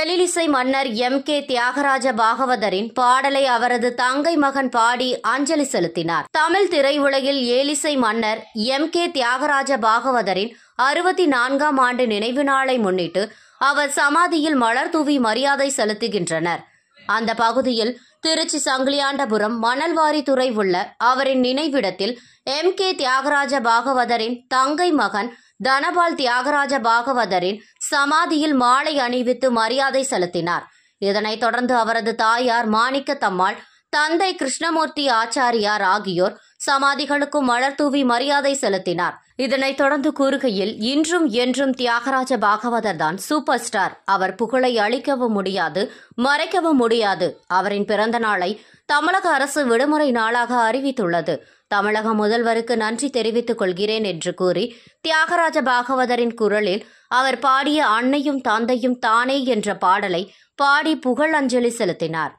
எழிலிசை மன்னர் M K Thyagaraja பாகவதரின் பாடலை அவரது தங்கை மகன் பாடி அஞ்சலி செலுத்தினார் தமிழ் திரையுலகில் ஏலிசை மன்னர் எம் கே தியாகராஜ பாகவதரின் அறுபத்தி நான்காம் ஆண்டு நினைவு நாளை முன்னிட்டு அவர் சமாதியில் மலர் தூவி மரியாதை செலுத்துகின்றனர் அந்த பகுதியில் திருச்சி சங்கிலியாண்டபுரம் மணல்வாரித்துறை உள்ள அவரின் நினைவிடத்தில் எம் கே தியாகராஜ பாகவதரின் தங்கை மகன் தனபால் தியாகராஜ பாகவதரின் சமாதியில் மாலை அணிவித்து மரியாதை செலுத்தினார் இதனைத் தொடர்ந்து அவரது தாயார் மாணிக்க தம்மாள் தந்தை கிருஷ்ணமூர்த்தி ஆச்சாரியார் ஆகியோர் சமாதிகளுக்கும் மலர் தூவி மரியாதை செலுத்தினார் இதனைத் தொடர்ந்து கூறுகையில் இன்றும் என்றும் தியாகராஜ பாகவதர் தான் சூப்பர் ஸ்டார் அவர் புகழை அளிக்கவும் முடியாது மறைக்கவும் முடியாது அவரின் பிறந்த நாளை தமிழக அரசு விடுமுறை நாளாக அறிவித்துள்ளது தமிழக முதல்வருக்கு நன்றி தெரிவித்துக் கொள்கிறேன் என்று கூறி தியாகராஜ பாகவதரின் குரலில் அவர் பாடிய அன்னையும் தந்தையும் தானே என்ற பாடலை பாடி புகழ் அஞ்சலி செலுத்தினார்